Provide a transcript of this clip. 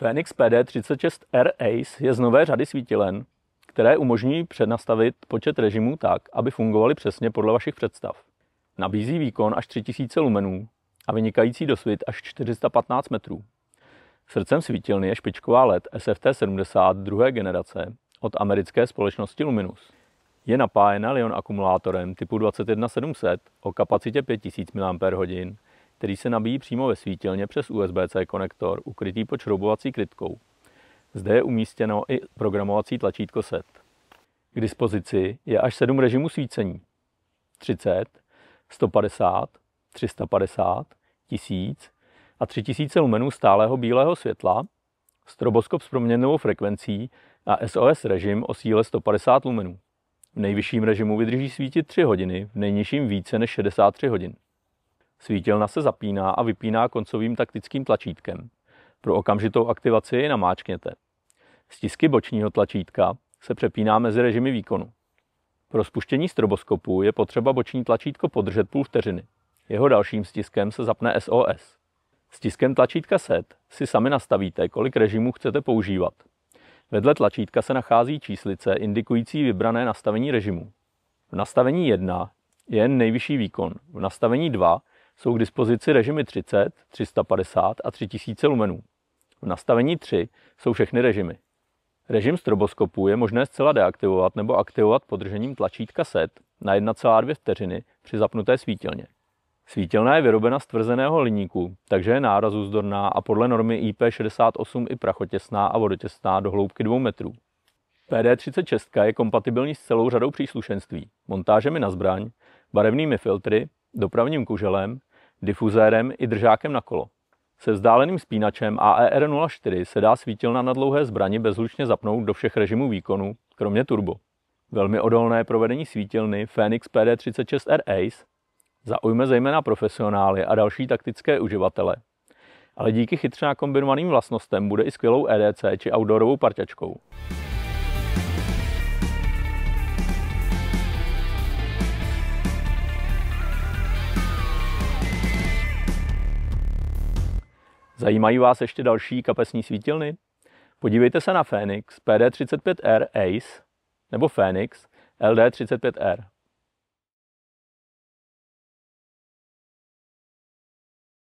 Fenix PD36R ACE je z nové řady svítilen, které umožní přednastavit počet režimů tak, aby fungovaly přesně podle vašich představ. Nabízí výkon až 3000 lumenů a vynikající dosvit až 415 metrů. Srdcem svítilny je špičková LED SFT70 druhé generace od americké společnosti Luminus. Je napájena Lion akumulátorem typu 21700 o kapacitě 5000 mAh který se nabíjí přímo ve svítilně přes USB-C konektor, ukrytý pod šroubovací krytkou. Zde je umístěno i programovací tlačítko SET. K dispozici je až 7 režimů svícení. 30, 150, 350, 1000 a 3000 lumenů stálého bílého světla, stroboskop s proměnnou frekvencí a SOS režim o síle 150 lumenů. V nejvyšším režimu vydrží svítit 3 hodiny, v nejnižším více než 63 hodin. Svítilna se zapíná a vypíná koncovým taktickým tlačítkem. Pro okamžitou aktivaci ji namáčkněte. Stisky bočního tlačítka se přepíná mezi režimy výkonu. Pro spuštění stroboskopu je potřeba boční tlačítko podržet půl vteřiny. Jeho dalším stiskem se zapne SOS. Stiskem tlačítka SET si sami nastavíte, kolik režimů chcete používat. Vedle tlačítka se nachází číslice indikující vybrané nastavení režimu. V nastavení 1 je jen nejvyšší výkon, v nastavení 2 jsou k dispozici režimy 30, 350 a 3000 lumenů. V nastavení 3 jsou všechny režimy. Režim stroboskopu je možné zcela deaktivovat nebo aktivovat podržením tlačítka SET na 1,2 vteřiny při zapnuté svítilně. Svítilna je vyrobena z tvrzeného liníku, takže je nárazůzdorná a podle normy IP68 i prachotěsná a vodotěsná do hloubky 2 metrů. PD36 je kompatibilní s celou řadou příslušenství, montážemi na zbraň, barevnými filtry, dopravním kuželem, difuzérem i držákem na kolo. Se vzdáleným spínačem AER04 se dá svítilna na dlouhé zbrani bezlučně zapnout do všech režimů výkonu, kromě turbo. Velmi odolné provedení svítilny Phoenix PD36R Ace zaujme zejména profesionály a další taktické uživatele, ale díky chytře kombinovaným vlastnostem bude i skvělou EDC či outdoorovou parťačkou. Zajímají vás ještě další kapesní svítilny? Podívejte se na Phoenix PD35R Ace nebo Phoenix LD35R.